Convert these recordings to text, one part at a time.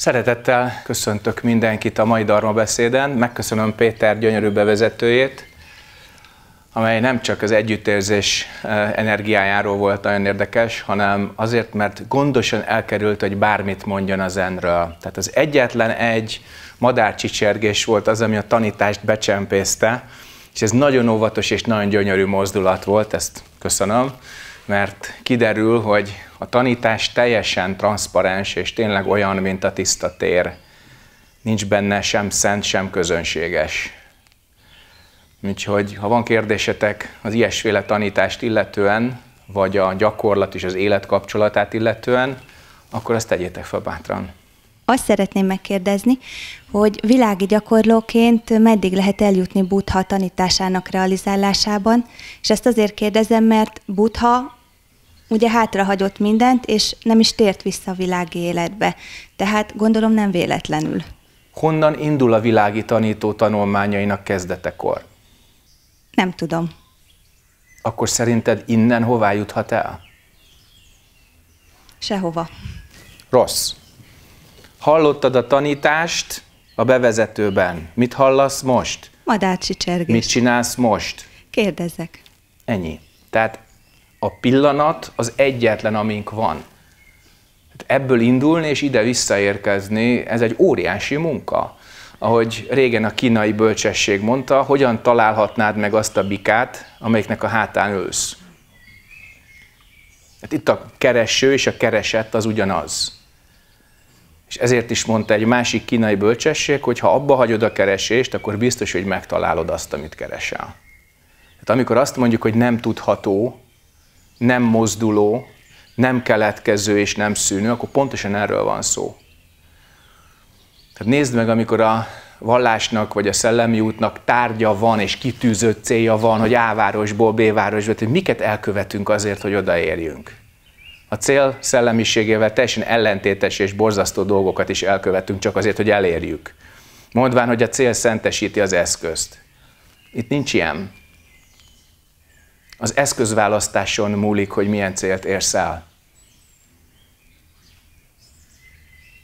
Szeretettel köszöntök mindenkit a mai Darma beszéden. Megköszönöm Péter gyönyörű bevezetőjét, amely nem csak az együttérzés eh, energiájáról volt nagyon érdekes, hanem azért, mert gondosan elkerült, hogy bármit mondjon az enről. Tehát az egyetlen egy madárcsicsergés volt az, ami a tanítást becsempészte, és ez nagyon óvatos és nagyon gyönyörű mozdulat volt, ezt köszönöm mert kiderül, hogy a tanítás teljesen transzparens, és tényleg olyan, mint a tiszta tér. Nincs benne sem szent, sem közönséges. Úgyhogy, ha van kérdésetek az ilyesféle tanítást illetően, vagy a gyakorlat és az élet kapcsolatát illetően, akkor azt tegyétek fel bátran. Azt szeretném megkérdezni, hogy világi gyakorlóként meddig lehet eljutni Buddha tanításának realizálásában, és ezt azért kérdezem, mert Buddha ugye hátrahagyott mindent, és nem is tért vissza a világi életbe. Tehát gondolom nem véletlenül. Honnan indul a világi tanító tanulmányainak kezdetekor? Nem tudom. Akkor szerinted innen hová juthat el? Sehova. Rossz. Hallottad a tanítást a bevezetőben. Mit hallasz most? Madácsi csergés. Mit csinálsz most? Kérdezek. Ennyi. Tehát a pillanat az egyetlen, amink van. Hát ebből indulni és ide visszaérkezni, ez egy óriási munka. Ahogy régen a kínai bölcsesség mondta, hogyan találhatnád meg azt a bikát, amelyiknek a hátán ülsz. Hát itt a kereső és a keresett az ugyanaz. És ezért is mondta egy másik kínai bölcsesség, hogy ha abba hagyod a keresést, akkor biztos, hogy megtalálod azt, amit keresel. Tehát amikor azt mondjuk, hogy nem tudható, nem mozduló, nem keletkező és nem szűnő, akkor pontosan erről van szó. Tehát nézd meg, amikor a vallásnak vagy a szellemi útnak tárgya van és kitűzött célja van, hogy A városból B városba, hogy miket elkövetünk azért, hogy odaérjünk. A cél szellemiségével teljesen ellentétes és borzasztó dolgokat is elkövetünk csak azért, hogy elérjük. Mondván, hogy a cél szentesíti az eszközt. Itt nincs ilyen. Az eszközválasztáson múlik, hogy milyen célt érsz el.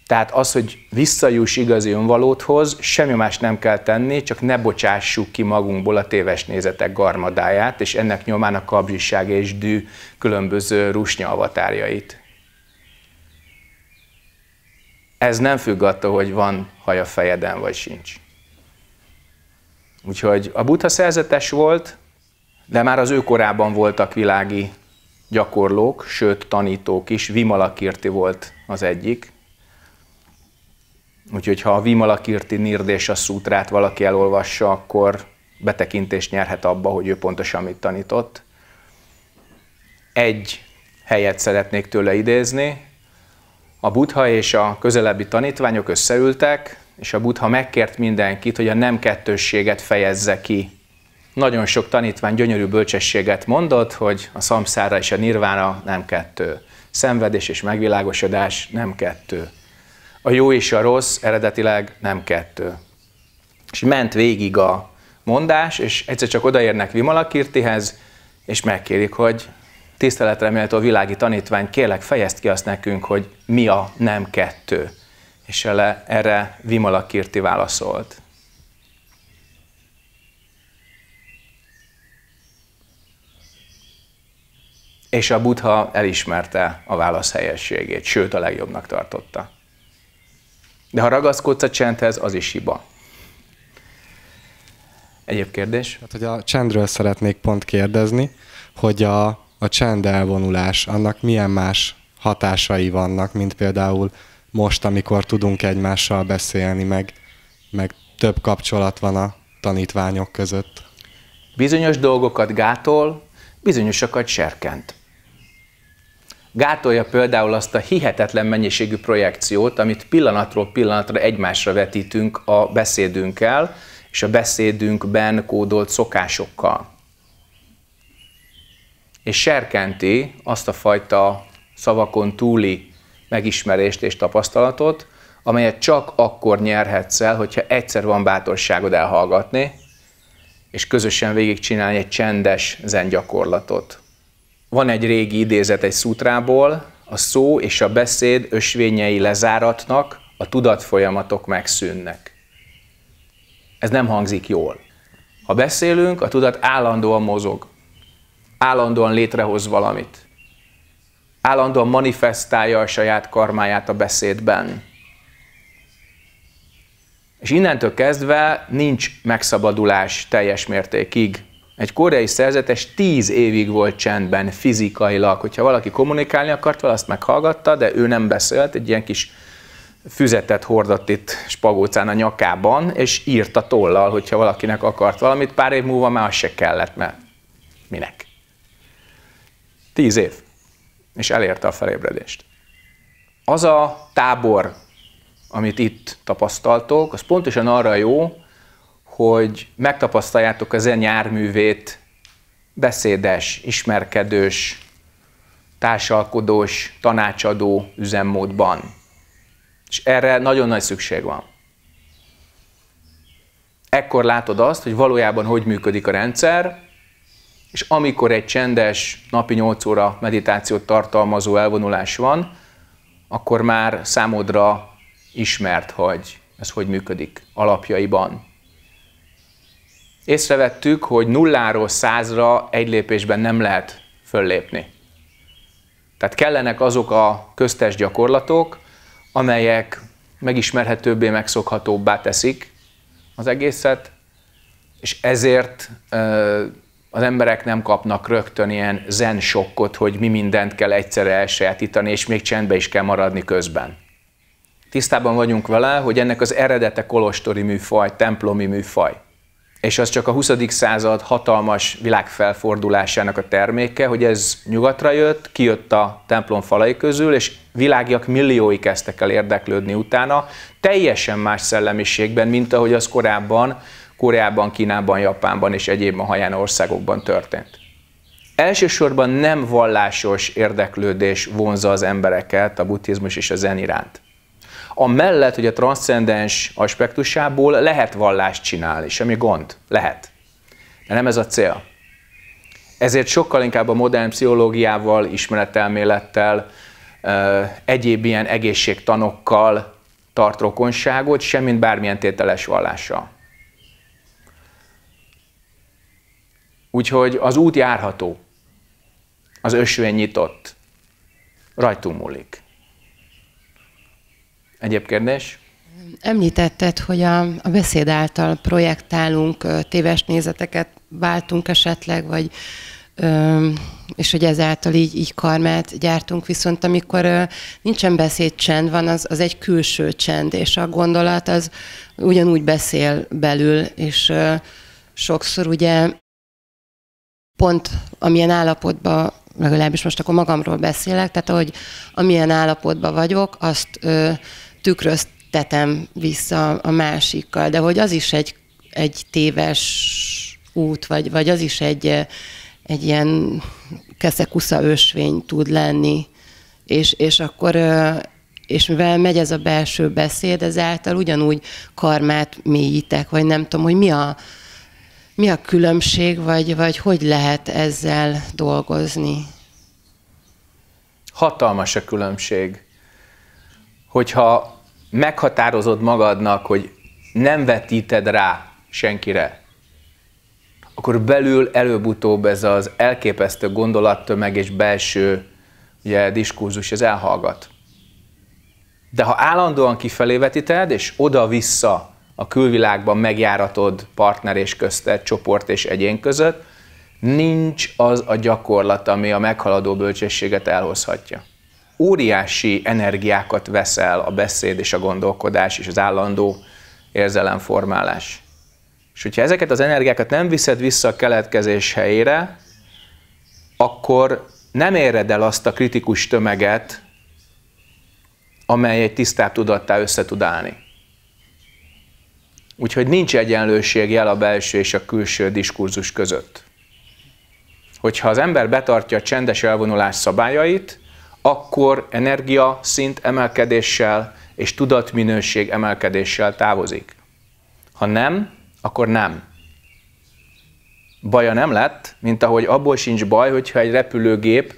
Tehát az, hogy visszajuss igazi önvalóthoz, semmi más nem kell tenni, csak ne bocsássuk ki magunkból a téves nézetek garmadáját, és ennek nyomán a kabzsiság és dű különböző rusnya avatárjait. Ez nem függ attól, hogy van haja fejeden, vagy sincs. Úgyhogy a buddha szerzetes volt, de már az ő korában voltak világi gyakorlók, sőt tanítók is. Vimalakirti volt az egyik. Úgyhogy ha a Vimalakirti a szútrát valaki elolvassa, akkor betekintést nyerhet abba, hogy ő pontosan mit tanított. Egy helyet szeretnék tőle idézni. A buddha és a közelebbi tanítványok összeültek, és a buddha megkért mindenkit, hogy a nem kettősséget fejezze ki nagyon sok tanítvány gyönyörű bölcsességet mondott, hogy a szamszára és a nirvána nem kettő. Szenvedés és megvilágosodás nem kettő. A jó és a rossz eredetileg nem kettő. És ment végig a mondás, és egyszer csak odaérnek Vimalakirtihez, és megkérik, hogy tiszteletre méltó világi tanítvány, kérlek fejezd ki azt nekünk, hogy mi a nem kettő. És erre Vimalakirti válaszolt. És a Buddha elismerte a válasz helyességét, sőt a legjobbnak tartotta. De ha ragaszkodsz a csendhez, az is hiba. Egyéb kérdés? Hát, hogy a csendről szeretnék pont kérdezni, hogy a, a csend elvonulás, annak milyen más hatásai vannak, mint például most, amikor tudunk egymással beszélni, meg, meg több kapcsolat van a tanítványok között. Bizonyos dolgokat gátol, bizonyosokat serkent gátolja például azt a hihetetlen mennyiségű projekciót, amit pillanatról pillanatra egymásra vetítünk a beszédünkkel, és a beszédünkben kódolt szokásokkal. És serkenti azt a fajta szavakon túli megismerést és tapasztalatot, amelyet csak akkor nyerhetsz el, hogyha egyszer van bátorságod elhallgatni, és közösen végigcsinálni egy csendes zengyakorlatot. Van egy régi idézet egy szútrából, a szó és a beszéd ösvényei lezáratnak, a tudatfolyamatok megszűnnek. Ez nem hangzik jól. Ha beszélünk, a tudat állandóan mozog, állandóan létrehoz valamit, állandóan manifestálja a saját karmáját a beszédben. És innentől kezdve nincs megszabadulás teljes mértékig egy koreai szerzetes tíz évig volt csendben fizikailag. Hogyha valaki kommunikálni akart vele, azt meghallgatta, de ő nem beszélt, egy ilyen kis füzetet hordott itt spagócán a nyakában, és írta tollal, hogyha valakinek akart valamit, pár év múlva már az se kellett, mert minek? Tíz év. És elérte a felébredést. Az a tábor, amit itt tapasztaltok, az pontosan arra jó, hogy megtapasztaljátok az én járművét, beszédes, ismerkedős, társalkodós, tanácsadó üzemmódban. És erre nagyon nagy szükség van. Ekkor látod azt, hogy valójában hogy működik a rendszer, és amikor egy csendes napi 8 óra meditációt tartalmazó elvonulás van, akkor már számodra ismert, hogy ez hogy működik alapjaiban észrevettük, hogy nulláról százra egy lépésben nem lehet föllépni. Tehát kellenek azok a köztes gyakorlatok, amelyek megismerhetőbbé, megszokhatóbbá teszik az egészet, és ezért az emberek nem kapnak rögtön ilyen zen sokkot, hogy mi mindent kell egyszerre elsajátítani, és még csendbe is kell maradni közben. Tisztában vagyunk vele, hogy ennek az eredete kolostori műfaj, templomi műfaj és az csak a 20. század hatalmas világfelfordulásának a terméke, hogy ez nyugatra jött, kijött a templom falai közül, és világiak milliói kezdtek el érdeklődni utána, teljesen más szellemiségben, mint ahogy az korábban Koreában, Kínában, Japánban és egyéb a haján országokban történt. Elsősorban nem vallásos érdeklődés vonza az embereket a buddhizmus és a zen iránt a mellett, hogy a transzcendens aspektusából lehet vallást csinálni, semmi gond, lehet. De nem ez a cél. Ezért sokkal inkább a modern pszichológiával, ismeretelmélettel, egyéb ilyen egészségtanokkal tart rokonságot, semmint bármilyen tételes vallással. Úgyhogy az út járható, az ösvény nyitott, rajtunk múlik. Egyéb kérdés? Említetted, hogy a, a beszéd által projektálunk, téves nézeteket váltunk esetleg, vagy és hogy ezáltal így, így karmát gyártunk, viszont amikor nincsen csend van, az, az egy külső csend, és a gondolat az ugyanúgy beszél belül, és sokszor ugye pont amilyen állapotban, legalábbis most akkor magamról beszélek, tehát ahogy amilyen állapotban vagyok, azt tükröztetem vissza a másikkal, de hogy az is egy, egy téves út, vagy, vagy az is egy, egy ilyen keszekusza ösvény tud lenni. És, és akkor és mivel megy ez a belső beszéd, ezáltal ugyanúgy karmát mélyítek, vagy nem tudom, hogy mi a, mi a különbség, vagy, vagy hogy lehet ezzel dolgozni? Hatalmas a különbség. Hogyha meghatározod magadnak, hogy nem vetíted rá senkire, akkor belül előbb-utóbb ez az elképesztő gondolattömeg és belső ugye, diskurzus, ez elhallgat. De ha állandóan kifelé vetíted, és oda-vissza a külvilágban megjáratod partner és köztet, csoport és egyén között, nincs az a gyakorlat, ami a meghaladó bölcsességet elhozhatja óriási energiákat veszel a beszéd és a gondolkodás és az állandó érzelemformálás. És hogyha ezeket az energiákat nem viszed vissza a keletkezés helyére, akkor nem éred el azt a kritikus tömeget, amely egy tisztább tudattá össze tud állni. Úgyhogy nincs jel a belső és a külső diskurzus között. Hogyha az ember betartja a csendes elvonulás szabályait, akkor energia szint emelkedéssel és tudatminőség emelkedéssel távozik. Ha nem, akkor nem. Baja nem lett, mint ahogy abból sincs baj, hogyha egy repülőgép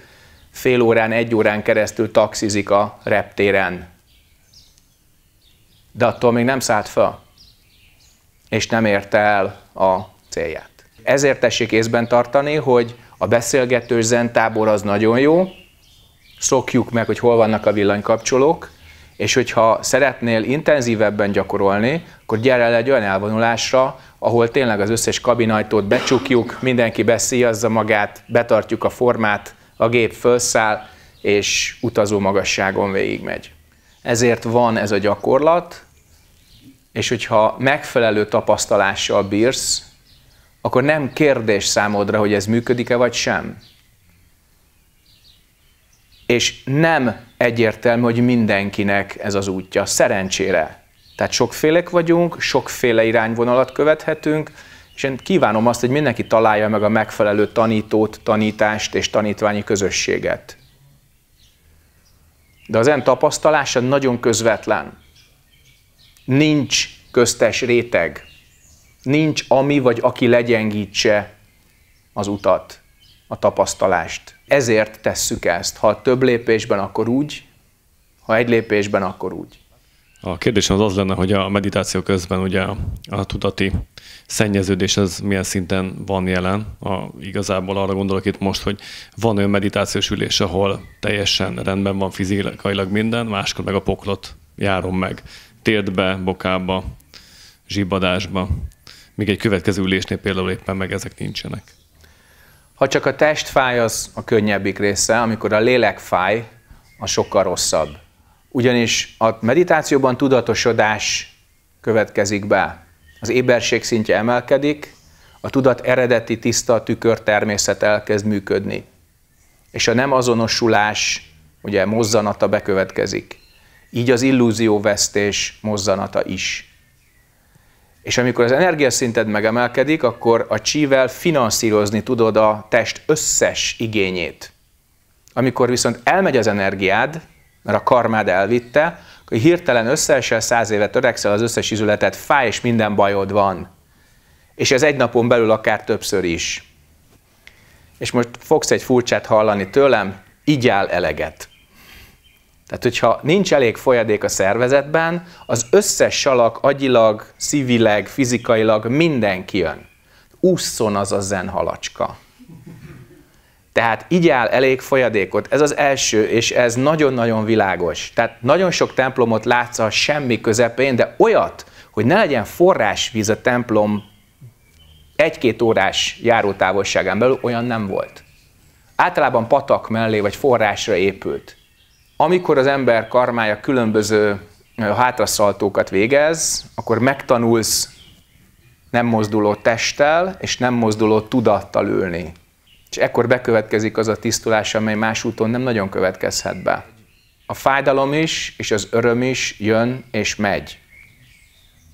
fél órán, egy órán keresztül taxizik a reptéren. De attól még nem szállt fel, és nem érte el a célját. Ezért tessék észben tartani, hogy a beszélgető zentábor az nagyon jó, szokjuk meg, hogy hol vannak a villanykapcsolók, és hogyha szeretnél intenzívebben gyakorolni, akkor gyere el egy olyan elvonulásra, ahol tényleg az összes kabinajtót becsukjuk, mindenki beszíjazza magát, betartjuk a formát, a gép felszáll, és utazó magasságon végigmegy. Ezért van ez a gyakorlat, és hogyha megfelelő tapasztalással bírsz, akkor nem kérdés számodra, hogy ez működik-e vagy sem és nem egyértelmű, hogy mindenkinek ez az útja, szerencsére. Tehát sokfélek vagyunk, sokféle irányvonalat követhetünk, és én kívánom azt, hogy mindenki találja meg a megfelelő tanítót, tanítást és tanítványi közösséget. De az en tapasztalása nagyon közvetlen. Nincs köztes réteg. Nincs ami vagy aki legyengítse az utat, a tapasztalást ezért tesszük ezt. Ha több lépésben, akkor úgy, ha egy lépésben, akkor úgy. A kérdésem az az lenne, hogy a meditáció közben ugye a tudati szennyeződés az milyen szinten van jelen. A, igazából arra gondolok itt most, hogy van olyan meditációs ülés, ahol teljesen rendben van fizikailag minden, máskor meg a poklot járom meg. Térdbe, bokába, zsibadásba. Még egy következő ülésnél például éppen meg ezek nincsenek. Ha csak a test fáj, az a könnyebbik része, amikor a lélek fáj, a sokkal rosszabb. Ugyanis a meditációban tudatosodás következik be. Az éberség szintje emelkedik, a tudat eredeti tiszta tükör természet elkezd működni. És a nem azonosulás, ugye mozzanata bekövetkezik. Így az illúzióvesztés mozzanata is. És amikor az energiaszinted megemelkedik, akkor a csível finanszírozni tudod a test összes igényét. Amikor viszont elmegy az energiád, mert a karmád elvitte, akkor hirtelen összeesel, száz évet öregszel, az összes izületet fáj, és minden bajod van. És ez egy napon belül akár többször is. És most fogsz egy furcsát hallani tőlem, így áll eleget. Tehát, hogyha nincs elég folyadék a szervezetben, az összes salak agyilag, szívileg, fizikailag mindenki jön. Ússzon az a zen halacska. Tehát igyál elég folyadékot, ez az első, és ez nagyon-nagyon világos. Tehát nagyon sok templomot látsz a semmi közepén, de olyat, hogy ne legyen forrásvíz a templom egy-két órás járótávolságán belül, olyan nem volt. Általában patak mellé vagy forrásra épült amikor az ember karmája különböző hátraszaltókat végez, akkor megtanulsz nem mozduló testtel és nem mozduló tudattal ülni. És ekkor bekövetkezik az a tisztulás, amely más úton nem nagyon következhet be. A fájdalom is, és az öröm is jön és megy.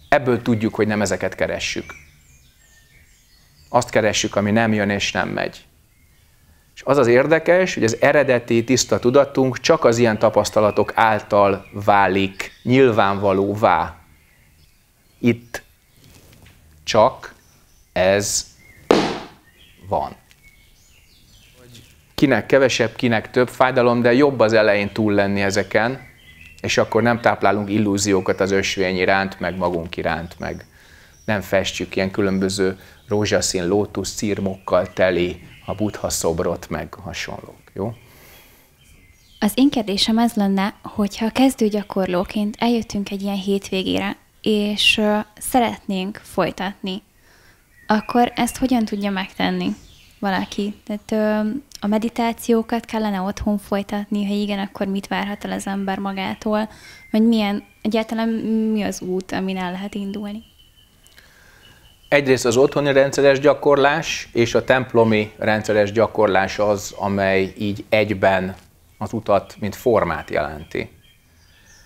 Ebből tudjuk, hogy nem ezeket keressük. Azt keressük, ami nem jön és nem megy az az érdekes, hogy az eredeti tiszta tudatunk csak az ilyen tapasztalatok által válik nyilvánvalóvá. Itt csak ez van. Kinek kevesebb, kinek több fájdalom, de jobb az elején túl lenni ezeken, és akkor nem táplálunk illúziókat az ösvény iránt, meg magunk iránt, meg nem festjük ilyen különböző rózsaszín lótusz círmokkal teli a buddha szobrot, meg hasonlók, jó? Az én kérdésem az lenne, hogyha kezdő gyakorlóként eljöttünk egy ilyen hétvégére, és szeretnénk folytatni, akkor ezt hogyan tudja megtenni valaki? Tehát a meditációkat kellene otthon folytatni, ha igen, akkor mit várhat el az ember magától, vagy milyen, egyáltalán mi az út, amin el lehet indulni? Egyrészt az otthoni rendszeres gyakorlás és a templomi rendszeres gyakorlás az, amely így egyben az utat, mint formát jelenti.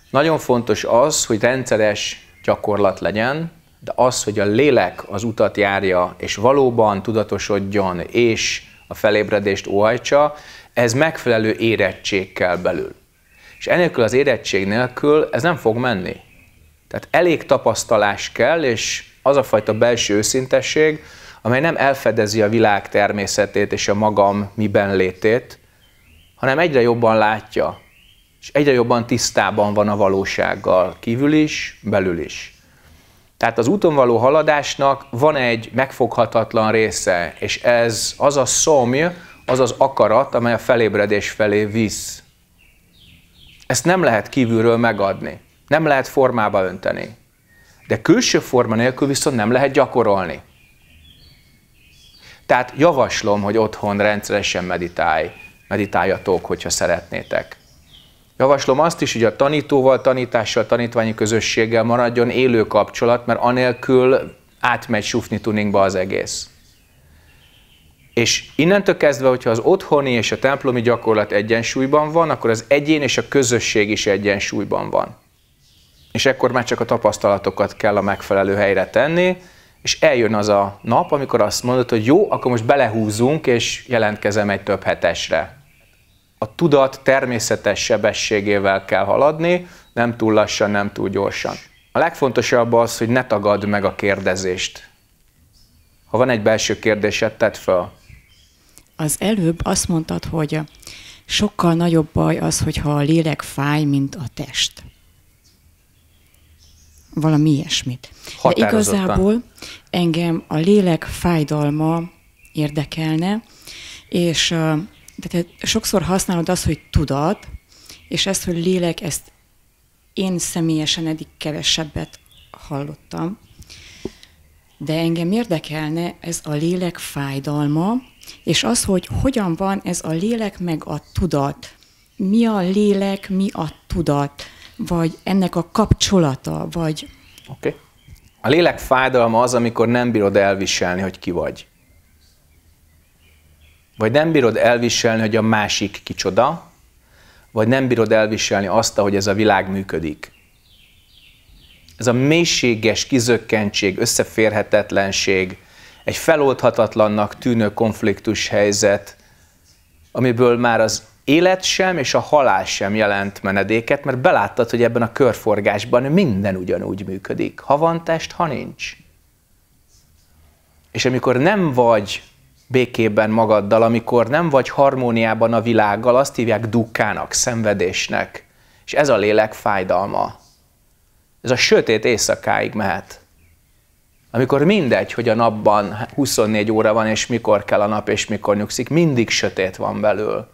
Nagyon fontos az, hogy rendszeres gyakorlat legyen, de az, hogy a lélek az utat járja, és valóban tudatosodjon, és a felébredést óhajtsa, ez megfelelő érettség kell belül. És enélkül az érettség nélkül ez nem fog menni. Tehát elég tapasztalás kell, és az a fajta belső őszintesség, amely nem elfedezi a világ természetét és a magam miben létét, hanem egyre jobban látja, és egyre jobban tisztában van a valósággal, kívül is, belül is. Tehát az úton való haladásnak van egy megfoghatatlan része, és ez az a szomj, az az akarat, amely a felébredés felé visz. Ezt nem lehet kívülről megadni, nem lehet formába önteni de külső forma nélkül viszont nem lehet gyakorolni. Tehát javaslom, hogy otthon rendszeresen meditálj, meditáljatok, hogyha szeretnétek. Javaslom azt is, hogy a tanítóval, tanítással, tanítványi közösséggel maradjon élő kapcsolat, mert anélkül átmegy sufni tuningba az egész. És innentől kezdve, hogyha az otthoni és a templomi gyakorlat egyensúlyban van, akkor az egyén és a közösség is egyensúlyban van és ekkor már csak a tapasztalatokat kell a megfelelő helyre tenni, és eljön az a nap, amikor azt mondod, hogy jó, akkor most belehúzunk, és jelentkezem egy több hetesre. A tudat természetes sebességével kell haladni, nem túl lassan, nem túl gyorsan. A legfontosabb az, hogy ne tagadd meg a kérdezést. Ha van egy belső kérdésed, tedd fel. Az előbb azt mondtad, hogy sokkal nagyobb baj az, hogyha a lélek fáj, mint a test valami ilyesmit. De igazából engem a lélek fájdalma érdekelne, és te sokszor használod azt, hogy tudat, és ezt, hogy lélek, ezt én személyesen eddig kevesebbet hallottam, de engem érdekelne ez a lélek fájdalma, és az, hogy hogyan van ez a lélek meg a tudat. Mi a lélek, mi a tudat vagy ennek a kapcsolata, vagy... Oké. Okay. A lélek fájdalma az, amikor nem bírod elviselni, hogy ki vagy. Vagy nem bírod elviselni, hogy a másik kicsoda, vagy nem bírod elviselni azt, hogy ez a világ működik. Ez a mélységes kizökkentség, összeférhetetlenség, egy feloldhatatlannak tűnő konfliktus helyzet, amiből már az élet sem és a halál sem jelent menedéket, mert beláttad, hogy ebben a körforgásban minden ugyanúgy működik. Ha van test, ha nincs. És amikor nem vagy békében magaddal, amikor nem vagy harmóniában a világgal, azt hívják dukkának, szenvedésnek. És ez a lélek fájdalma. Ez a sötét éjszakáig mehet. Amikor mindegy, hogy a napban 24 óra van, és mikor kell a nap, és mikor nyugszik, mindig sötét van belül.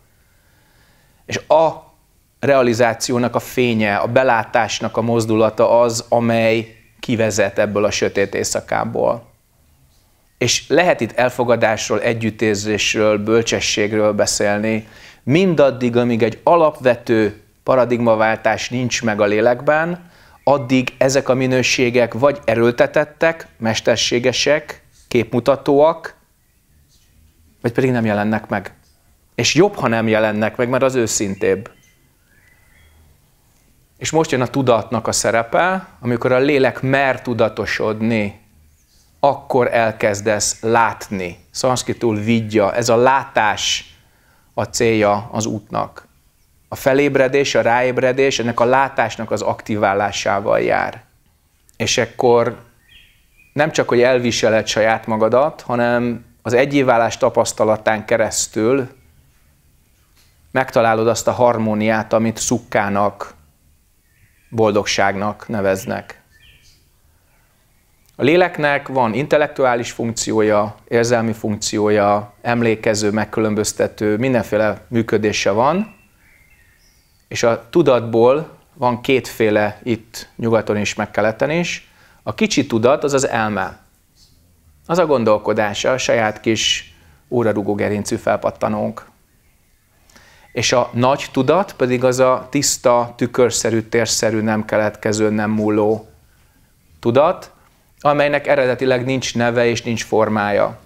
És a realizációnak a fénye, a belátásnak a mozdulata az, amely kivezet ebből a sötét éjszakából. És lehet itt elfogadásról, együttérzésről, bölcsességről beszélni, mindaddig, amíg egy alapvető paradigmaváltás nincs meg a lélekben, addig ezek a minőségek vagy erőltetettek, mesterségesek, képmutatóak, vagy pedig nem jelennek meg. És jobb, ha nem jelennek meg, mert az őszintébb. És most jön a tudatnak a szerepe, amikor a lélek mer tudatosodni, akkor elkezdesz látni. Szanszkitul vidja, ez a látás a célja az útnak. A felébredés, a ráébredés ennek a látásnak az aktiválásával jár. És ekkor nem csak, hogy elviseled saját magadat, hanem az egyéválás tapasztalatán keresztül megtalálod azt a harmóniát, amit szukkának, boldogságnak neveznek. A léleknek van intellektuális funkciója, érzelmi funkciója, emlékező, megkülönböztető, mindenféle működése van, és a tudatból van kétféle itt nyugaton is, meg keleten is. A kicsi tudat az az elme. Az a gondolkodása, a saját kis órarugó gerincű felpattanónk és a nagy tudat pedig az a tiszta, tükörszerű, térszerű, nem keletkező, nem múló tudat, amelynek eredetileg nincs neve és nincs formája.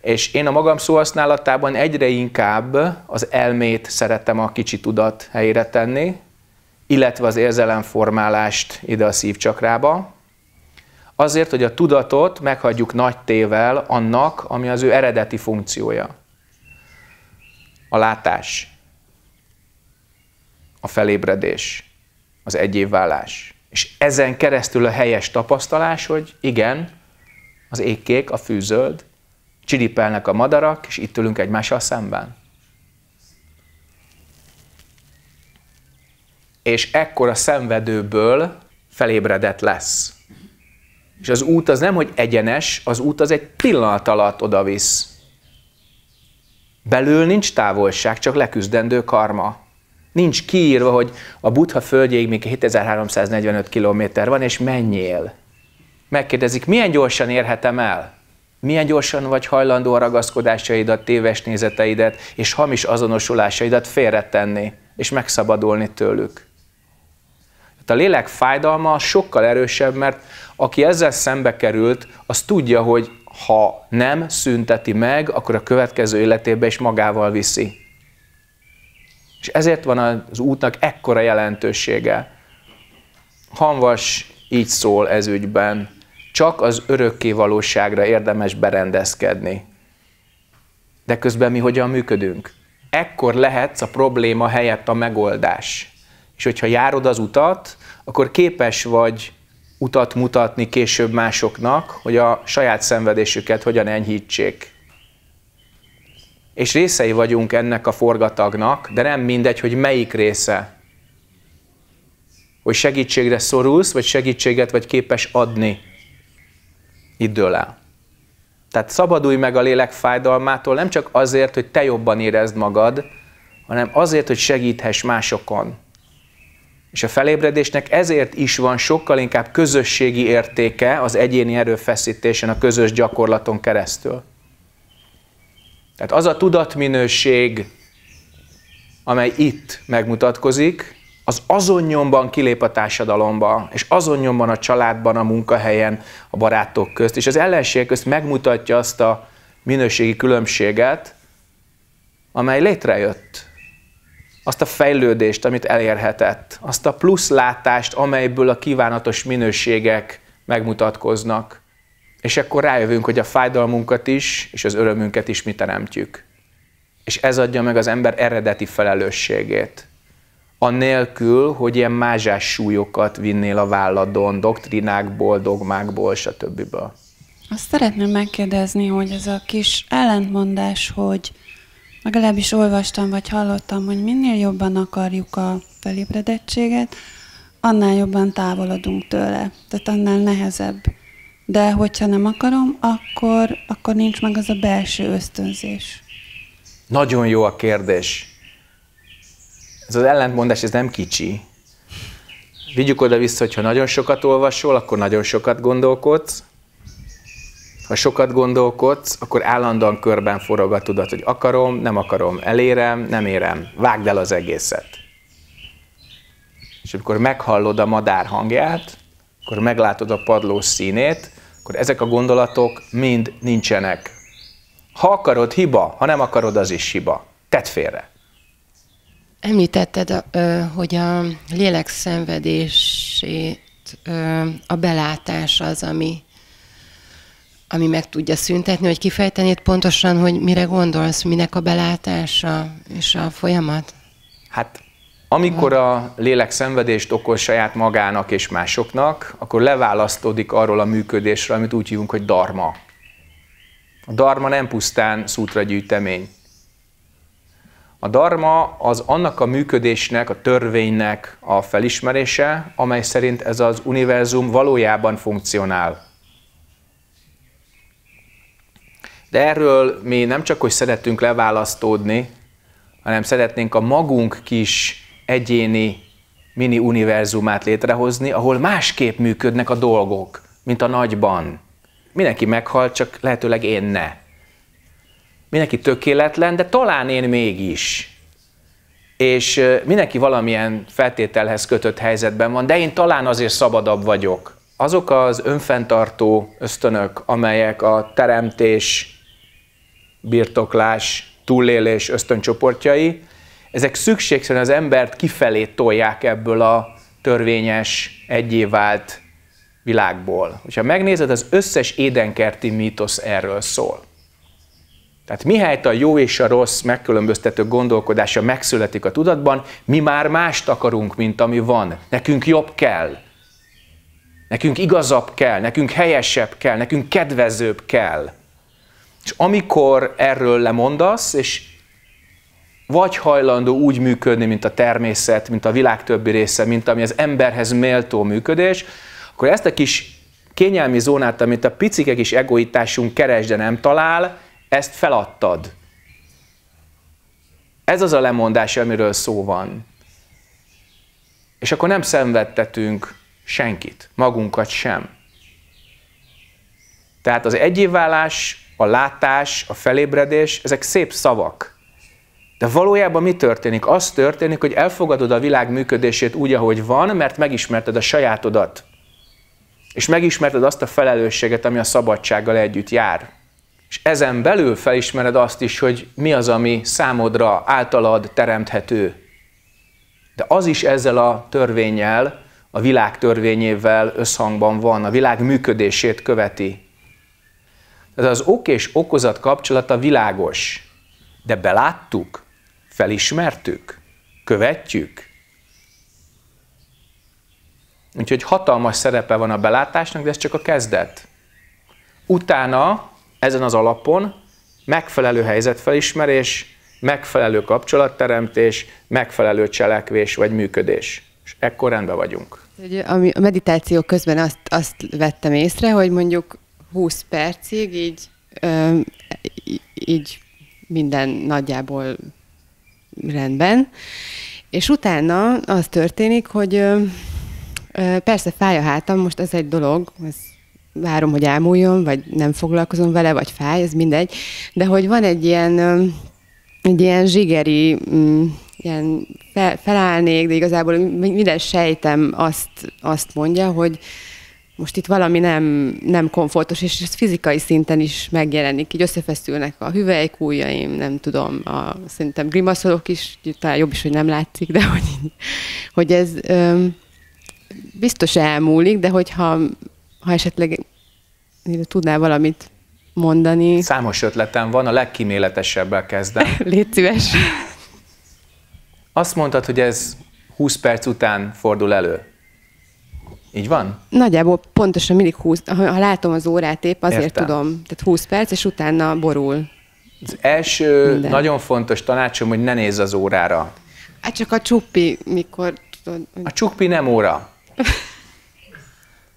És én a magam szóhasználatában egyre inkább az elmét szeretem a kicsi tudat helyére tenni, illetve az érzelemformálást ide a szívcsakrába, azért, hogy a tudatot meghagyjuk nagy tével annak, ami az ő eredeti funkciója a látás, a felébredés, az egyévválás. És ezen keresztül a helyes tapasztalás, hogy igen, az égkék, a fűzöld, csiripelnek a madarak, és itt ülünk egymással szemben. És ekkor a szenvedőből felébredett lesz. És az út az nem, hogy egyenes, az út az egy pillanat alatt odavisz Belül nincs távolság, csak leküzdendő karma. Nincs kiírva, hogy a Buddha földjéig még 7345 km van, és menjél. Megkérdezik, milyen gyorsan érhetem el? Milyen gyorsan vagy hajlandó a ragaszkodásaidat, téves nézeteidet és hamis azonosulásaidat félretenni, és megszabadulni tőlük? Hát a lélek fájdalma sokkal erősebb, mert aki ezzel szembe került, az tudja, hogy ha nem szünteti meg, akkor a következő életébe is magával viszi. És ezért van az útnak ekkora jelentősége. Hanvas így szól ez ügyben. Csak az örökké valóságra érdemes berendezkedni. De közben mi hogyan működünk? Ekkor lehetsz a probléma helyett a megoldás. És hogyha járod az utat, akkor képes vagy utat mutatni később másoknak, hogy a saját szenvedésüket hogyan enyhítsék. És részei vagyunk ennek a forgatagnak, de nem mindegy, hogy melyik része. Hogy segítségre szorulsz, vagy segítséget vagy képes adni. Itt el. Tehát szabadulj meg a lélek fájdalmától nem csak azért, hogy te jobban érezd magad, hanem azért, hogy segíthess másokon. És a felébredésnek ezért is van sokkal inkább közösségi értéke az egyéni erőfeszítésen, a közös gyakorlaton keresztül. Tehát az a tudatminőség, amely itt megmutatkozik, az azonnyomban kilép a társadalomba, és azonnyomban a családban, a munkahelyen, a barátok közt, és az ellenség közt megmutatja azt a minőségi különbséget, amely létrejött azt a fejlődést, amit elérhetett, azt a plusz látást, amelyből a kívánatos minőségek megmutatkoznak. És akkor rájövünk, hogy a fájdalmunkat is, és az örömünket is mi teremtjük. És ez adja meg az ember eredeti felelősségét. Annélkül, hogy ilyen mázsás súlyokat vinnél a válladon, doktrinákból, dogmákból, stb. Azt szeretném megkérdezni, hogy ez a kis ellentmondás, hogy legalábbis olvastam vagy hallottam, hogy minél jobban akarjuk a felébredettséget, annál jobban távolodunk tőle, tehát annál nehezebb. De hogyha nem akarom, akkor, akkor nincs meg az a belső ösztönzés. Nagyon jó a kérdés. Ez az ellentmondás, ez nem kicsi. Vigyük oda-vissza, hogyha nagyon sokat olvasol, akkor nagyon sokat gondolkodsz, ha sokat gondolkodsz, akkor állandóan körben forog a tudat, hogy akarom, nem akarom, elérem, nem érem, vágd el az egészet. És amikor meghallod a madár hangját, akkor meglátod a padló színét, akkor ezek a gondolatok mind nincsenek. Ha akarod, hiba, ha nem akarod, az is hiba. Tedd félre. Említetted, hogy a lélek szenvedését a belátás az, ami ami meg tudja szüntetni, hogy kifejteni itt pontosan, hogy mire gondolsz, minek a belátása és a folyamat? Hát amikor a lélek szenvedést okoz saját magának és másoknak, akkor leválasztódik arról a működésről, amit úgy hívunk, hogy dharma. A dharma nem pusztán szútra gyűjtemény. A dharma az annak a működésnek, a törvénynek a felismerése, amely szerint ez az univerzum valójában funkcionál. De erről mi nem csak, hogy szeretünk leválasztódni, hanem szeretnénk a magunk kis egyéni mini univerzumát létrehozni, ahol másképp működnek a dolgok, mint a nagyban. Mindenki meghal, csak lehetőleg én ne. Mindenki tökéletlen, de talán én mégis. És mindenki valamilyen feltételhez kötött helyzetben van, de én talán azért szabadabb vagyok. Azok az önfenntartó ösztönök, amelyek a teremtés birtoklás, túlélés ösztöncsoportjai, ezek szükségszerűen az embert kifelé tolják ebből a törvényes, egyévált világból. Ha megnézed, az összes édenkerti mítosz erről szól. Tehát mihelyt a jó és a rossz megkülönböztető gondolkodása megszületik a tudatban, mi már mást akarunk, mint ami van. Nekünk jobb kell. Nekünk igazabb kell, nekünk helyesebb kell, nekünk kedvezőbb kell. És amikor erről lemondasz, és vagy hajlandó úgy működni, mint a természet, mint a világ többi része, mint ami az emberhez méltó működés, akkor ezt a kis kényelmi zónát, amit a picike kis egoitásunk keres, de nem talál, ezt feladtad. Ez az a lemondás, amiről szó van. És akkor nem szenvedtetünk senkit, magunkat sem. Tehát az egyévválás a látás, a felébredés, ezek szép szavak. De valójában mi történik? Az történik, hogy elfogadod a világ működését úgy, ahogy van, mert megismerted a sajátodat. És megismerted azt a felelősséget, ami a szabadsággal együtt jár. És ezen belül felismered azt is, hogy mi az, ami számodra általad teremthető. De az is ezzel a törvényel, a világ törvényével összhangban van, a világ működését követi. Ez az ok és okozat kapcsolata világos, de beláttuk, felismertük, követjük. Úgyhogy hatalmas szerepe van a belátásnak, de ez csak a kezdet. Utána ezen az alapon megfelelő helyzetfelismerés, megfelelő kapcsolatteremtés, megfelelő cselekvés vagy működés. És ekkor rendben vagyunk. a meditáció közben azt, azt vettem észre, hogy mondjuk 20 percig, így, ö, így minden nagyjából rendben. És utána az történik, hogy ö, persze fáj a hátam, most ez egy dolog, ez várom, hogy ámuljon, vagy nem foglalkozom vele, vagy fáj, ez mindegy, de hogy van egy ilyen, egy ilyen zsigeri, mm, ilyen fel, felállnék, de igazából minden sejtem azt, azt mondja, hogy, most itt valami nem, nem komfortos, és ez fizikai szinten is megjelenik, így összefeszülnek a ujjaim, nem tudom, a, szerintem grimaszolok is, talán jobb is, hogy nem látszik, de hogy, hogy ez öm, biztos elmúlik, de hogyha ha esetleg tudnál valamit mondani. Számos ötletem van, a legkíméletesebbel kezdem. Légy szíves. Azt mondtad, hogy ez 20 perc után fordul elő. Így van? Nagyjából pontosan mindig 20, ha, látom az órát épp, azért Értem. tudom. Tehát 20 perc, és utána borul. Az első Minden. nagyon fontos tanácsom, hogy ne nézz az órára. Hát csak a csuppi, mikor tudod... A csuppi nem óra.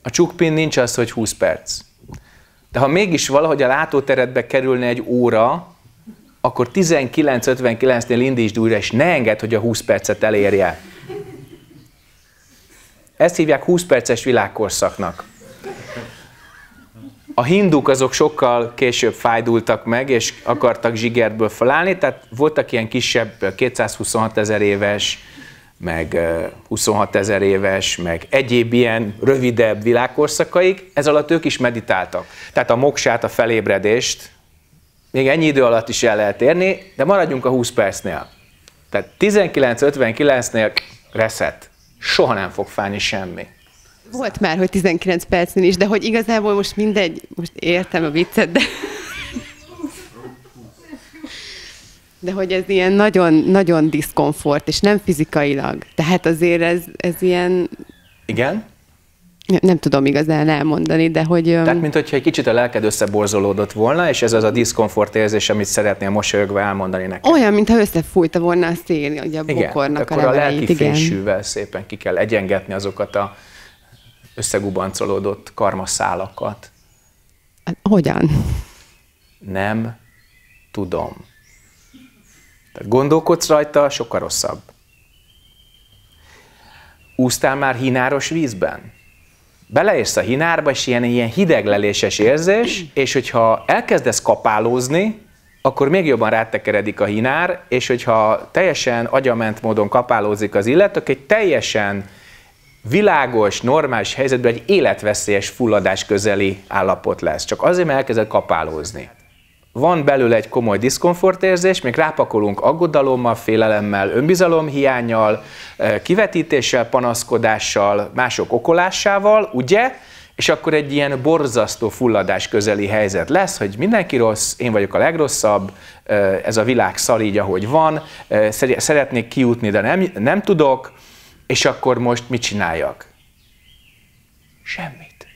A csukpin nincs az, hogy 20 perc. De ha mégis valahogy a látóteredbe kerülne egy óra, akkor 19.59-nél indítsd újra, és ne engedd, hogy a 20 percet elérje. Ezt hívják 20 perces világkorszaknak. A hinduk azok sokkal később fájdultak meg, és akartak zsigertből felállni, tehát voltak ilyen kisebb 226 ezer éves, meg 26 ezer éves, meg egyéb ilyen rövidebb világkorszakaik, ez alatt ők is meditáltak. Tehát a moksát, a felébredést még ennyi idő alatt is el lehet érni, de maradjunk a 20 percnél. Tehát 19.59-nél reset soha nem fog fájni semmi. Volt már, hogy 19 percnél is, de hogy igazából most mindegy, most értem a viccet, de... De hogy ez ilyen nagyon-nagyon diszkomfort, és nem fizikailag. Tehát azért ez, ez ilyen... Igen? nem tudom igazán elmondani, de hogy... Tehát, mint hogyha egy kicsit a lelked összeborzolódott volna, és ez az a diszkomfort érzés, amit szeretnél mosolyogva elmondani nekem. Olyan, mintha összefújta volna a szél, ugye a igen, bokornak akkor a leveleit. a lelki szépen ki kell egyengetni azokat a összegubancolódott karmaszálakat. Hát, hogyan? Nem tudom. Tehát gondolkodsz rajta, sokkal rosszabb. Úsztál már hínáros vízben? beleérsz a hinárba, és ilyen, ilyen hidegleléses érzés, és hogyha elkezdesz kapálózni, akkor még jobban rátekeredik a hinár, és hogyha teljesen agyament módon kapálózik az illető, egy teljesen világos, normális helyzetben egy életveszélyes fulladás közeli állapot lesz. Csak azért, mert elkezded kapálózni van belőle egy komoly diszkomfortérzés, még rápakolunk aggodalommal, félelemmel, önbizalomhiányjal, eh, kivetítéssel, panaszkodással, mások okolásával, ugye? És akkor egy ilyen borzasztó fulladás közeli helyzet lesz, hogy mindenki rossz, én vagyok a legrosszabb, eh, ez a világ szar így, ahogy van, eh, szeretnék kiútni, de nem, nem tudok, és akkor most mit csináljak? Semmit.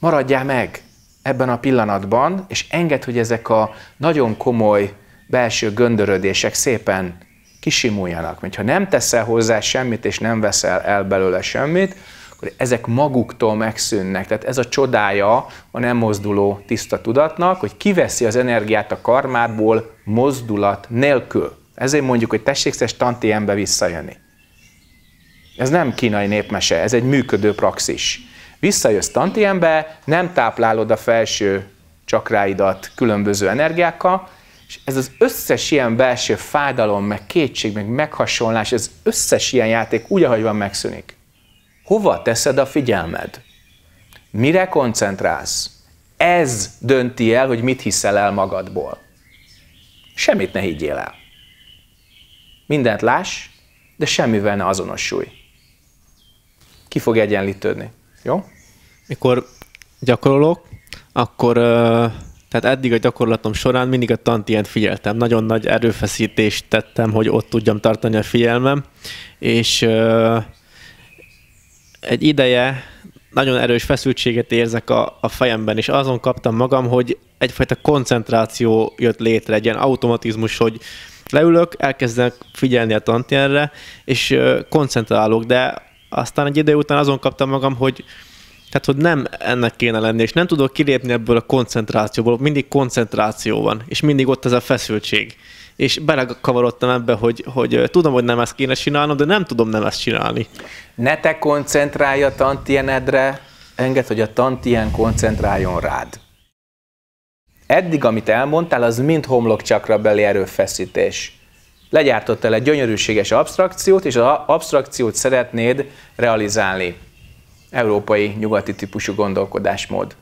Maradjál meg! ebben a pillanatban, és enged, hogy ezek a nagyon komoly belső göndörödések szépen kisimuljanak. Mert ha nem teszel hozzá semmit, és nem veszel el belőle semmit, akkor ezek maguktól megszűnnek. Tehát ez a csodája a nem mozduló tiszta tudatnak, hogy kiveszi az energiát a karmából, mozdulat nélkül. Ezért mondjuk, hogy tessékszes tantiembe visszajönni. Ez nem kínai népmese, ez egy működő praxis. Visszajössz tantiembe, nem táplálod a felső csakráidat különböző energiákkal, és ez az összes ilyen belső fájdalom, meg kétség, meg meghasonlás, ez összes ilyen játék úgy, ahogy van, megszűnik. Hova teszed a figyelmed? Mire koncentrálsz? Ez dönti el, hogy mit hiszel el magadból. Semmit ne higgyél el. Mindent láss, de semmivel ne azonosulj. Ki fog egyenlítődni. Jó? mikor gyakorolok, akkor tehát eddig a gyakorlatom során mindig a tantient figyeltem. Nagyon nagy erőfeszítést tettem, hogy ott tudjam tartani a figyelmem, és egy ideje nagyon erős feszültséget érzek a, a fejemben, és azon kaptam magam, hogy egyfajta koncentráció jött létre, egy ilyen automatizmus, hogy leülök, elkezdek figyelni a tantjánra, és koncentrálok, de aztán egy idő után azon kaptam magam, hogy tehát, hogy nem ennek kéne lenni, és nem tudok kilépni ebből a koncentrációból, mindig koncentráció van, és mindig ott ez a feszültség. És belekavarodtam ebbe, hogy, hogy tudom, hogy nem ezt kéne csinálnom, de nem tudom nem ezt csinálni. Ne te koncentrálj a tantienedre, enged, hogy a tantien koncentráljon rád. Eddig, amit elmondtál, az mind homlokcsakra beli erőfeszítés. Legyártottál egy gyönyörűséges abstrakciót, és az abstrakciót szeretnéd realizálni európai nyugati típusú gondolkodásmód.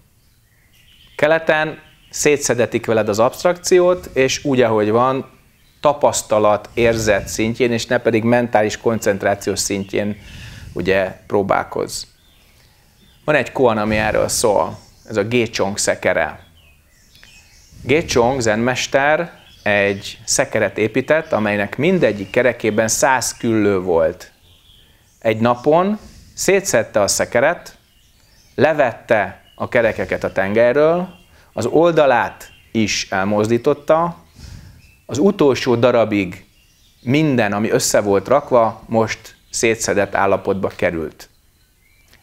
Keleten szétszedetik veled az abstrakciót, és úgy, ahogy van, tapasztalat, érzet szintjén, és ne pedig mentális koncentráció szintjén ugye próbálkoz. Van egy koan, ami erről szól, ez a Gécsong szekere. Gécsong zenmester egy szekeret épített, amelynek mindegyik kerekében száz küllő volt. Egy napon szétszedte a szekeret, levette a kerekeket a tengerről, az oldalát is elmozdította, az utolsó darabig minden, ami össze volt rakva, most szétszedett állapotba került.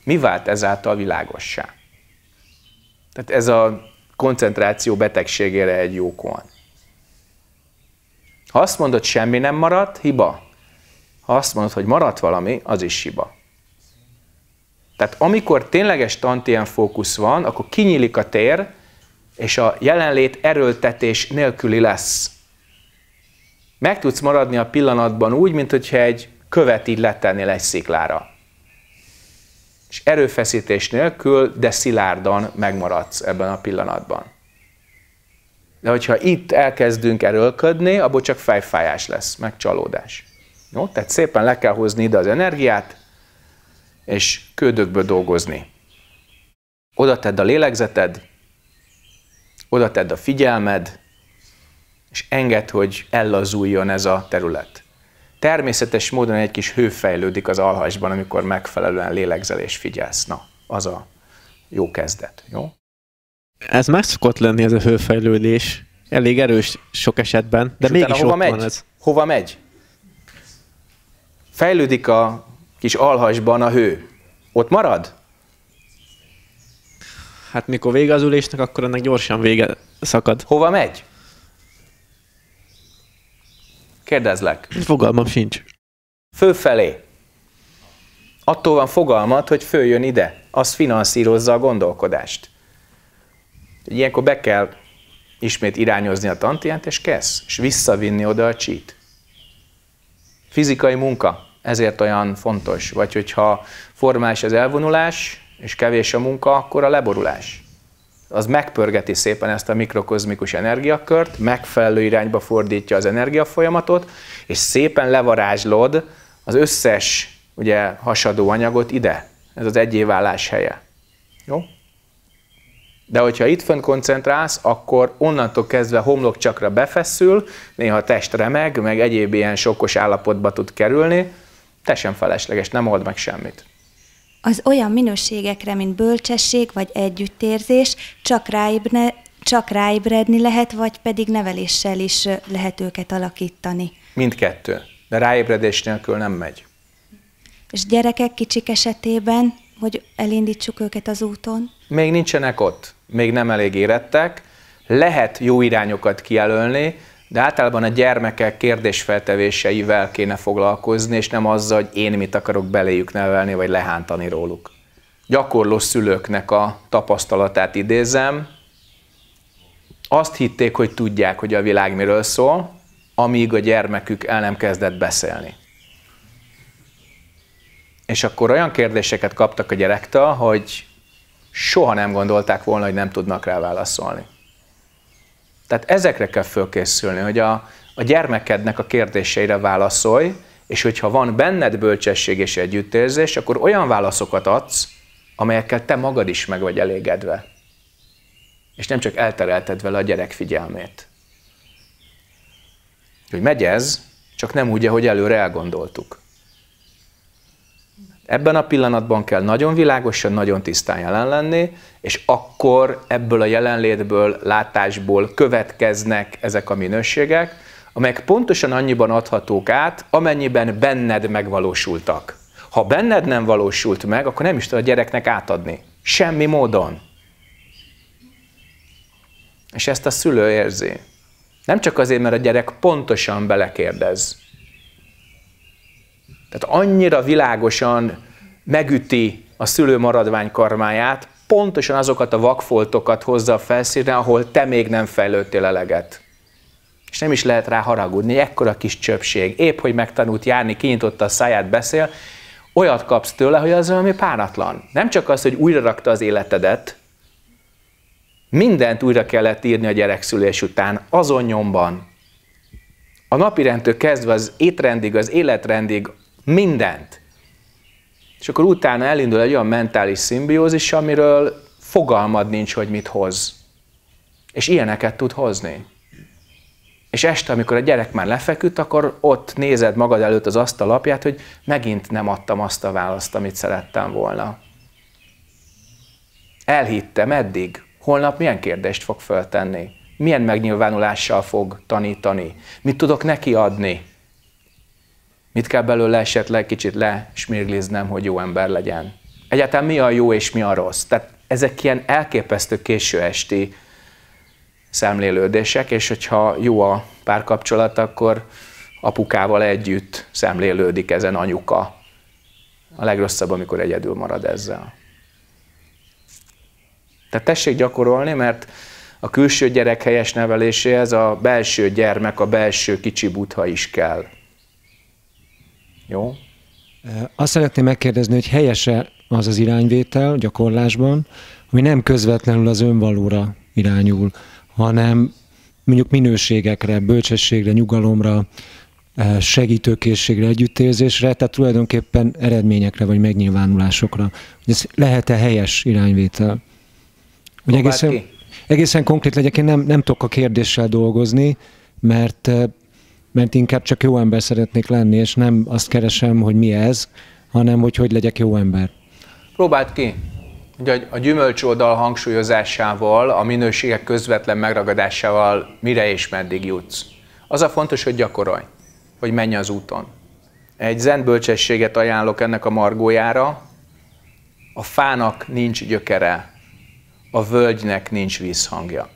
Mi vált ezáltal világossá? Tehát ez a koncentráció betegségére egy jó kon. Ha azt mondod, semmi nem maradt, hiba. Ha azt mondod, hogy maradt valami, az is hiba. Tehát amikor tényleges tantien fókusz van, akkor kinyílik a tér, és a jelenlét erőltetés nélküli lesz. Meg tudsz maradni a pillanatban úgy, mint hogyha egy követ így letennél egy sziklára. És erőfeszítés nélkül, de szilárdan megmaradsz ebben a pillanatban. De hogyha itt elkezdünk erőlködni, abból csak fejfájás lesz, meg csalódás. Jó? Tehát szépen le kell hozni ide az energiát, és ködökből dolgozni. Oda tedd a lélegzeted, oda tedd a figyelmed, és engedd, hogy ellazuljon ez a terület. Természetes módon egy kis hő fejlődik az alhasban, amikor megfelelően lélegzel és figyelsz. Na, az a jó kezdet, jó? Ez meg szokott lenni ez a hőfejlődés. Elég erős sok esetben, de és mégis hova ott megy? van ez. Hova megy? Fejlődik a kis alhasban a hő, ott marad? Hát mikor vége az ülésnek, akkor ennek gyorsan vége szakad. Hova megy? Kérdezlek. Fogalmam sincs. Fölfelé. Attól van fogalmat, hogy följön ide. Az finanszírozza a gondolkodást. Ilyenkor be kell ismét irányozni a tantiát, és kezd, és visszavinni oda a csít. Fizikai munka ezért olyan fontos. Vagy hogyha formális az elvonulás, és kevés a munka, akkor a leborulás. Az megpörgeti szépen ezt a mikrokozmikus energiakört, megfelelő irányba fordítja az energiafolyamatot, és szépen levarázslod az összes ugye, hasadó anyagot ide. Ez az egyévállás helye. Jó? De hogyha itt fönt koncentrálsz, akkor onnantól kezdve homlok csakra befeszül, néha test remeg, meg egyéb ilyen sokkos állapotba tud kerülni, teljesen felesleges, nem old meg semmit. Az olyan minőségekre, mint bölcsesség vagy együttérzés, csak, ráibne, csak ráébredni lehet, vagy pedig neveléssel is lehet őket alakítani. Mindkettő, de ráébredés nélkül nem megy. És gyerekek kicsik esetében, hogy elindítsuk őket az úton? Még nincsenek ott, még nem elég érettek, lehet jó irányokat kijelölni, de általában a gyermekek kérdésfeltevéseivel kéne foglalkozni, és nem azzal, hogy én mit akarok beléjük nevelni, vagy lehántani róluk. Gyakorló szülőknek a tapasztalatát idézem. Azt hitték, hogy tudják, hogy a világ miről szól, amíg a gyermekük el nem kezdett beszélni. És akkor olyan kérdéseket kaptak a gyerektől, hogy soha nem gondolták volna, hogy nem tudnak rá válaszolni. Tehát ezekre kell fölkészülni, hogy a, a gyermekednek a kérdéseire válaszolj, és hogyha van benned bölcsesség és együttérzés, akkor olyan válaszokat adsz, amelyekkel te magad is meg vagy elégedve. És nem csak elterelted vele a gyerek figyelmét. Hogy megy ez, csak nem úgy, ahogy előre elgondoltuk. Ebben a pillanatban kell nagyon világosan, nagyon tisztán jelen lenni, és akkor ebből a jelenlétből, látásból következnek ezek a minőségek, amelyek pontosan annyiban adhatók át, amennyiben benned megvalósultak. Ha benned nem valósult meg, akkor nem is tud a gyereknek átadni. Semmi módon. És ezt a szülő érzi. Nem csak azért, mert a gyerek pontosan belekérdez, tehát annyira világosan megüti a szülő maradvány karmáját, pontosan azokat a vakfoltokat hozza a felszínre, ahol te még nem fejlődtél eleget. És nem is lehet rá haragudni, ekkora kis csöpség. Épp, hogy megtanult járni, kinyitotta a száját, beszél, olyat kapsz tőle, hogy az valami páratlan. Nem csak az, hogy újra rakta az életedet, mindent újra kellett írni a gyerekszülés után, azon nyomban. A napirendtől kezdve az étrendig, az életrendig, mindent. És akkor utána elindul egy olyan mentális szimbiózis, amiről fogalmad nincs, hogy mit hoz. És ilyeneket tud hozni. És este, amikor a gyerek már lefeküdt, akkor ott nézed magad előtt az asztal lapját, hogy megint nem adtam azt a választ, amit szerettem volna. Elhittem eddig, holnap milyen kérdést fog föltenni, milyen megnyilvánulással fog tanítani, mit tudok neki adni, Mit kell belőle esetleg kicsit lesmirgliznem, hogy jó ember legyen? Egyáltalán mi a jó és mi a rossz? Tehát ezek ilyen elképesztő késő esti szemlélődések, és hogyha jó a párkapcsolat, akkor apukával együtt szemlélődik ezen anyuka. A legrosszabb, amikor egyedül marad ezzel. Tehát tessék gyakorolni, mert a külső gyerek helyes neveléséhez a belső gyermek, a belső kicsi butha is kell. Jó? Azt szeretném megkérdezni, hogy helyese az az irányvétel gyakorlásban, ami nem közvetlenül az önvalóra irányul, hanem mondjuk minőségekre, bölcsességre, nyugalomra, segítőkészségre, együttérzésre, tehát tulajdonképpen eredményekre vagy megnyilvánulásokra. Hogy ez lehet-e helyes irányvétel? Hogy egészen, egészen konkrét legyek, én nem, nem tudok a kérdéssel dolgozni, mert mert inkább csak jó ember szeretnék lenni, és nem azt keresem, hogy mi ez, hanem hogy hogy legyek jó ember. Próbáld ki! Ugye a gyümölcs oldal hangsúlyozásával, a minőségek közvetlen megragadásával mire és meddig jutsz. Az a fontos, hogy gyakorolj, hogy menj az úton. Egy zen bölcsességet ajánlok ennek a margójára. A fának nincs gyökere, a völgynek nincs vízhangja.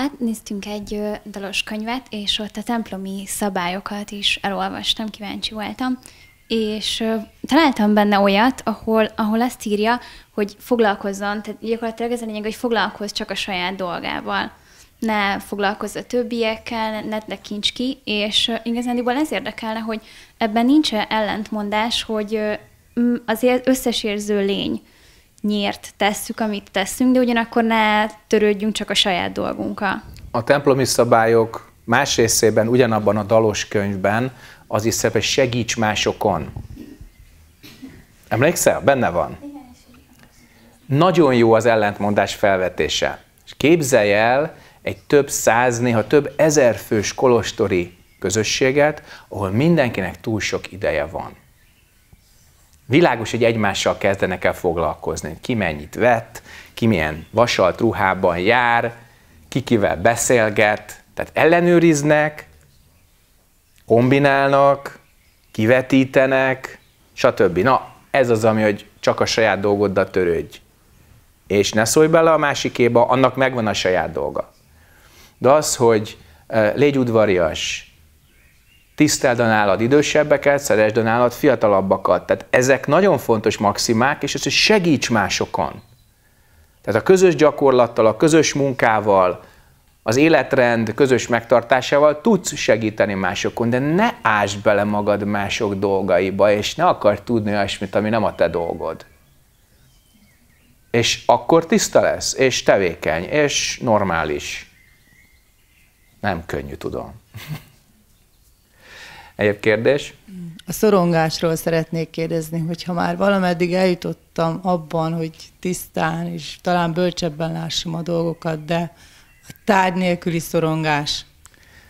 Átnéztünk egy dalos könyvet, és ott a templomi szabályokat is elolvastam, kíváncsi voltam, és találtam benne olyat, ahol, ahol azt írja, hogy foglalkozzon, tehát gyakorlatilag ez a lényeg, hogy foglalkozz csak a saját dolgával ne foglalkozz a többiekkel, ne tekints ki, és igazándiból ez érdekelne, hogy ebben nincs ellentmondás, hogy az összes érző lény, nyírt tesszük, amit teszünk, de ugyanakkor ne törődjünk csak a saját dolgunkkal. A templomi szabályok más részében, ugyanabban a dalos könyvben az is szerepel, segíts másokon. Emlékszel? Benne van. Nagyon jó az ellentmondás felvetése. És képzelj el egy több száz, néha több ezer fős kolostori közösséget, ahol mindenkinek túl sok ideje van. Világos, hogy egymással kezdenek el foglalkozni, ki mennyit vett, ki milyen vasalt ruhában jár, ki kivel beszélget, tehát ellenőriznek, kombinálnak, kivetítenek, stb. Na, ez az, ami, hogy csak a saját dolgoddal törődj. És ne szólj bele a másikéba, annak megvan a saját dolga. De az, hogy eh, légy udvarias, tiszteld a nálad idősebbeket, szeresd a nálad fiatalabbakat. Tehát ezek nagyon fontos maximák, és ez, hogy segíts másokon. Tehát a közös gyakorlattal, a közös munkával, az életrend közös megtartásával tudsz segíteni másokon, de ne ásd bele magad mások dolgaiba, és ne akar tudni olyasmit, ami nem a te dolgod. És akkor tiszta lesz, és tevékeny, és normális. Nem könnyű, tudom. Egyéb kérdés? A szorongásról szeretnék kérdezni, hogy ha már valameddig eljutottam abban, hogy tisztán és talán bölcsebben lássam a dolgokat, de a tárgy nélküli szorongás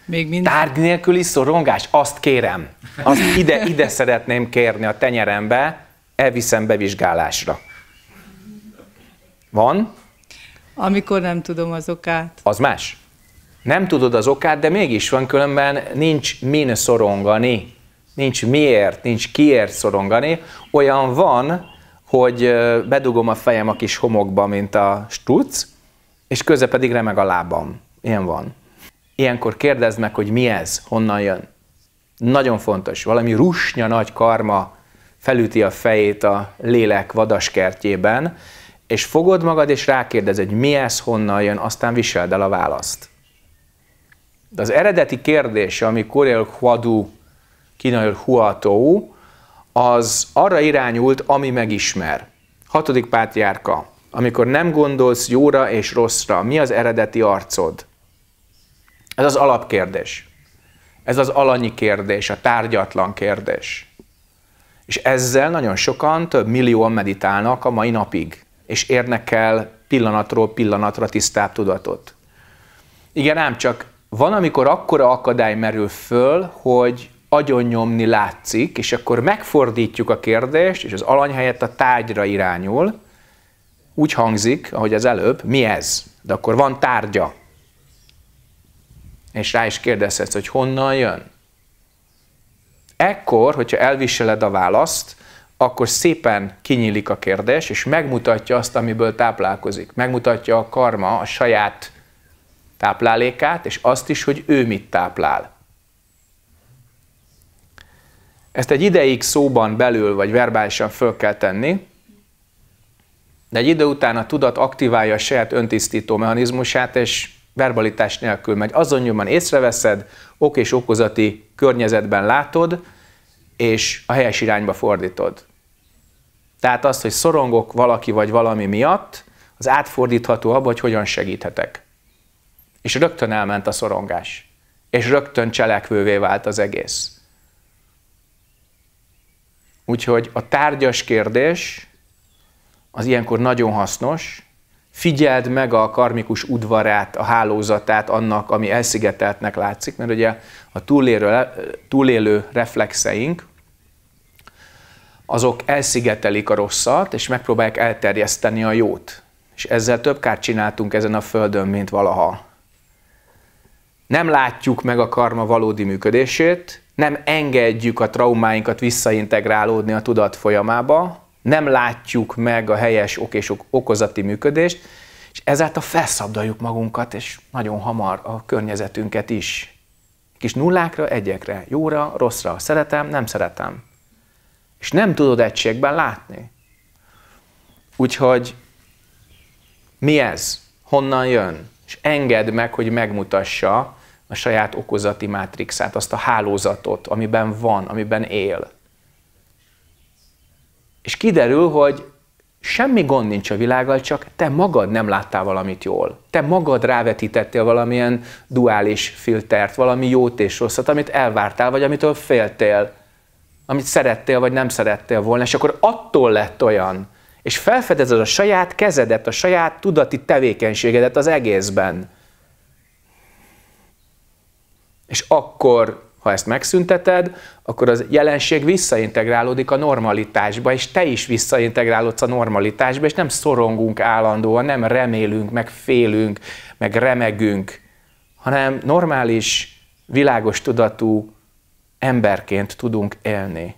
még minden... Tárgy nélküli szorongás? Azt kérem. Azt ide, ide szeretném kérni a tenyerembe, elviszem bevizsgálásra. Van? Amikor nem tudom az okát. Az más? Nem tudod az okát, de mégis van, különben nincs min szorongani, nincs miért, nincs kiért szorongani. Olyan van, hogy bedugom a fejem a kis homokba, mint a stuc, és köze pedig remeg a lábam. Ilyen van. Ilyenkor kérdezd meg, hogy mi ez, honnan jön. Nagyon fontos. Valami rusnya nagy karma felüti a fejét a lélek vadaskertjében, és fogod magad, és rákérdez, hogy mi ez, honnan jön, aztán viseld el a választ. De az eredeti kérdése, ami Koreol Huadu, kínai Huatou, az arra irányult, ami megismer. Hatodik pátriárka. Amikor nem gondolsz jóra és rosszra, mi az eredeti arcod? Ez az alapkérdés. Ez az alanyi kérdés, a tárgyatlan kérdés. És ezzel nagyon sokan, több millióan meditálnak a mai napig, és érnek el pillanatról pillanatra tisztább tudatot. Igen, ám csak van, amikor akkora akadály merül föl, hogy agyonnyomni látszik, és akkor megfordítjuk a kérdést, és az alany helyett a tárgyra irányul. Úgy hangzik, ahogy az előbb, mi ez? De akkor van tárgya. És rá is kérdezhetsz, hogy honnan jön. Ekkor, hogyha elviseled a választ, akkor szépen kinyílik a kérdés, és megmutatja azt, amiből táplálkozik. Megmutatja a karma a saját táplálékát, és azt is, hogy ő mit táplál. Ezt egy ideig szóban belül vagy verbálisan föl kell tenni, de egy idő után a tudat aktiválja a saját öntisztító mechanizmusát, és verbalitás nélkül megy. Azon nyomban észreveszed, ok és okozati környezetben látod, és a helyes irányba fordítod. Tehát azt, hogy szorongok valaki vagy valami miatt, az átfordítható abba, hogy hogyan segíthetek. És rögtön elment a szorongás. És rögtön cselekvővé vált az egész. Úgyhogy a tárgyas kérdés az ilyenkor nagyon hasznos. Figyeld meg a karmikus udvarát, a hálózatát annak, ami elszigeteltnek látszik, mert ugye a túlélő, túlélő reflexeink, azok elszigetelik a rosszat, és megpróbálják elterjeszteni a jót. És ezzel több kárt csináltunk ezen a földön, mint valaha nem látjuk meg a karma valódi működését, nem engedjük a traumáinkat visszaintegrálódni a tudat folyamába, nem látjuk meg a helyes ok és ok okozati működést, és ezáltal felszabdaljuk magunkat, és nagyon hamar a környezetünket is. Kis nullákra, egyekre, jóra, rosszra, szeretem, nem szeretem. És nem tudod egységben látni. Úgyhogy mi ez? Honnan jön? És engedd meg, hogy megmutassa, a saját okozati mátrixát, azt a hálózatot, amiben van, amiben él. És kiderül, hogy semmi gond nincs a világgal, csak te magad nem láttál valamit jól. Te magad rávetítettél valamilyen duális filtert, valami jót és rosszat, amit elvártál, vagy amitől féltél, amit szerettél, vagy nem szerettél volna, és akkor attól lett olyan. És felfedezed a saját kezedet, a saját tudati tevékenységedet az egészben. És akkor, ha ezt megszünteted, akkor az jelenség visszaintegrálódik a normalitásba, és te is visszaintegrálódsz a normalitásba, és nem szorongunk állandóan, nem remélünk, meg félünk, meg remegünk, hanem normális, világos tudatú emberként tudunk élni.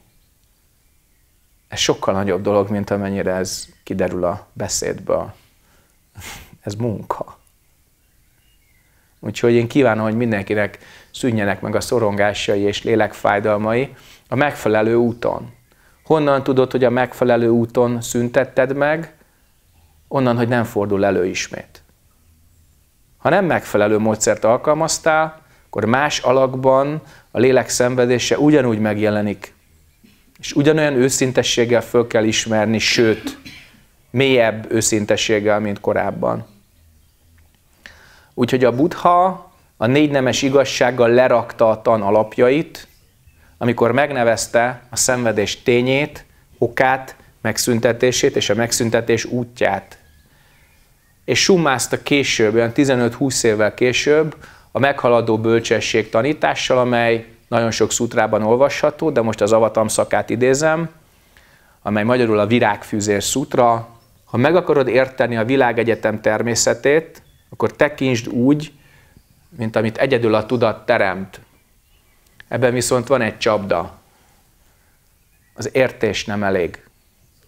Ez sokkal nagyobb dolog, mint amennyire ez kiderül a beszédből. ez munka. Úgyhogy én kívánom, hogy mindenkinek szűnjenek meg a szorongásai és lélekfájdalmai a megfelelő úton. Honnan tudod, hogy a megfelelő úton szüntetted meg? Onnan, hogy nem fordul elő ismét. Ha nem megfelelő módszert alkalmaztál, akkor más alakban a lélek szenvedése ugyanúgy megjelenik. És ugyanolyan őszintességgel föl kell ismerni, sőt, mélyebb őszintességgel, mint korábban. Úgyhogy a buddha a négy nemes igazsággal lerakta a tan alapjait, amikor megnevezte a szenvedés tényét, okát, megszüntetését és a megszüntetés útját. És summázta később, olyan 15-20 évvel később a meghaladó bölcsesség tanítással, amely nagyon sok szutrában olvasható, de most az avatam szakát idézem, amely magyarul a virágfűzér szutra. Ha meg akarod érteni a világegyetem természetét, akkor tekintsd úgy, mint amit egyedül a tudat teremt. Ebben viszont van egy csapda. Az értés nem elég.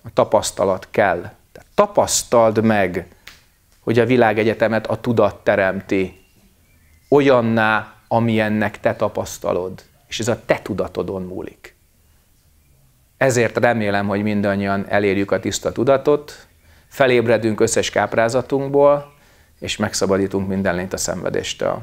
A tapasztalat kell. Tehát tapasztald meg, hogy a világegyetemet a tudat teremti. Olyanná, amilyennek te tapasztalod. És ez a te tudatodon múlik. Ezért remélem, hogy mindannyian elérjük a tiszta tudatot, felébredünk összes káprázatunkból, és megszabadítunk minden lényt a szenvedéstől.